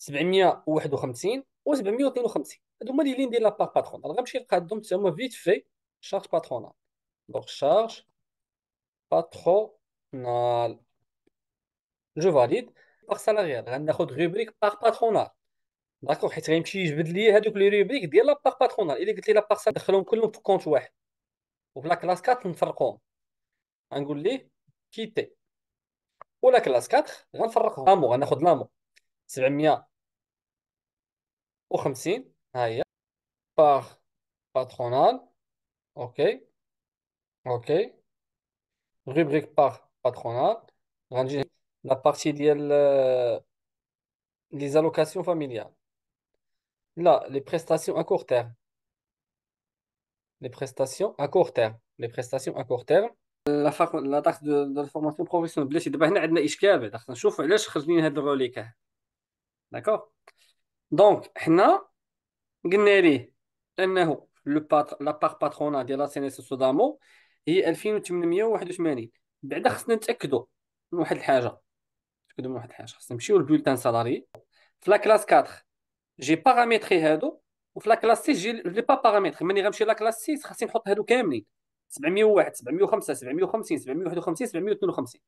751 و 752 هادو هما لي لين ديال لاباغ باترونال غنمشي نقادهم حتى هما فيت في شارج باترونال دونك شارج باترونال جو فاليد باغ سالاريال غناخد روبريك باغ باترونال داكو حيت غيمشي يجبد لي هادوك لي روبريك ديال لاباغ باترونال الا قلت لي لاباغ سالاريال دخلهم كلهم في كونت واحد وفي لا كلاس 4 نفرقهم غنقول ليه كيتي ولا كلاس 4 غنفرقهم لامو غناخد لامو 700 Par patronal, ok, ok, rubrique par patronal, la partie des euh, allocations familiales, là, les prestations à court terme, les prestations à court terme, les prestations à court terme, la taxe de formation professionnelle, d'accord. دونك حنا قلنا ليه انه لو بات لا بار باترونا ديال لا لاسينيس سودامو هي 2881 بعدا خصنا نتاكدوا من واحد الحاجه نتاكدوا من واحد الحاجه خصنا نمشيو للبولتان سالاري في لا كلاس 4 جي باراميتري هادو وفي لا كلاس 6 جي لي با باراميتري ملي غنمشي لا كلاس 6 خاصني نحط هادو كاملين 701 705 750 751 752